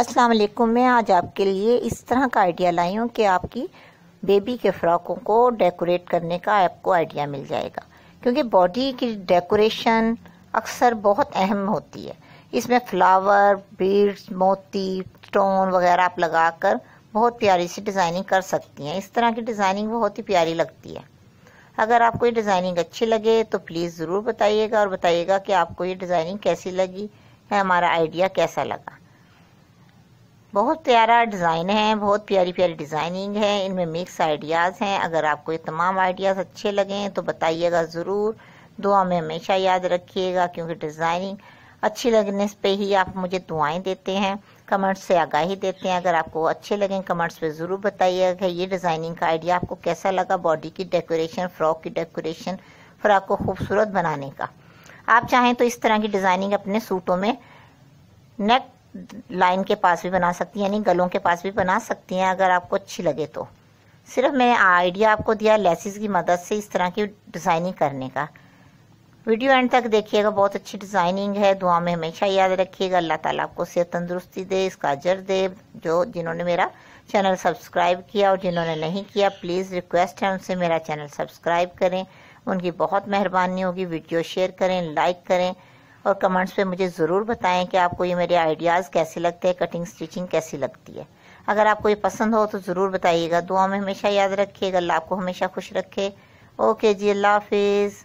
अस्सलाम वालेकुम मैं आज आपके लिए इस तरह का आइडिया लाई हूँ कि आपकी बेबी के फ्रॉकों को डेकोरेट करने का आपको आइडिया मिल जाएगा क्योंकि बॉडी की डेकोरेशन अक्सर बहुत अहम होती है इसमें फ्लावर बीड्स मोती स्टोन वगैरह आप लगाकर बहुत प्यारी सी डिज़ाइनिंग कर सकती हैं इस तरह की डिज़ाइनिंग बहुत ही प्यारी लगती है अगर आपको ये डिज़ाइनिंग अच्छी लगे तो प्लीज़ ज़रूर बताइएगा और बताइएगा कि आपको ये डिज़ाइनिंग कैसी लगी है हमारा आइडिया कैसा लगा बहुत प्यारा डिज़ाइन है बहुत प्यारी प्यारी डिज़ाइनिंग है इनमें मिक्स आइडियाज़ हैं अगर आपको ये तमाम आइडियाज़ अच्छे लगें तो बताइएगा ज़रूर दुआ में हमेशा याद रखिएगा क्योंकि डिज़ाइनिंग अच्छी लगने पे ही आप मुझे दुआएं देते हैं कमेंट्स से आगाही देते हैं अगर आपको अच्छे लगें कमेंट्स पे ज़रूर बताइएगा कि ये डिज़ाइनिंग का आइडिया आपको कैसा लगा बॉडी की डेकोरेशन फ्रॉक की डेकोरेशन फ्रॉक को खूबसूरत बनाने का आप चाहें तो इस तरह की डिज़ाइनिंग अपने सूटों में नेक लाइन के पास भी बना सकती हैं यानी गलों के पास भी बना सकती हैं अगर आपको अच्छी लगे तो सिर्फ मैंने आइडिया आपको दिया लेसिस की मदद से इस तरह की डिज़ाइनिंग करने का वीडियो एंड तक देखिएगा बहुत अच्छी डिज़ाइनिंग है दुआ में हमेशा याद रखिएगा अल्लाह ताला आपको सेहत तंदुरुस्ती दे इसका अजर दे जो जिन्होंने मेरा चैनल सब्सक्राइब किया और जिन्होंने नहीं किया प्लीज़ रिक्वेस्ट है उनसे मेरा चैनल सब्सक्राइब करें उनकी बहुत मेहरबानी होगी वीडियो शेयर करें लाइक करें और कमेंट्स पे मुझे ज़रूर बताएं कि आपको ये मेरे आइडियाज़ कैसे लगते हैं कटिंग स्टिचिंग कैसी लगती है अगर आपको ये पसंद हो तो ज़रूर बताइएगा दुआ में हमेशा याद रखिएगा अल्लाह आपको हमेशा खुश रखे ओके जी अल्लाह हाफिज़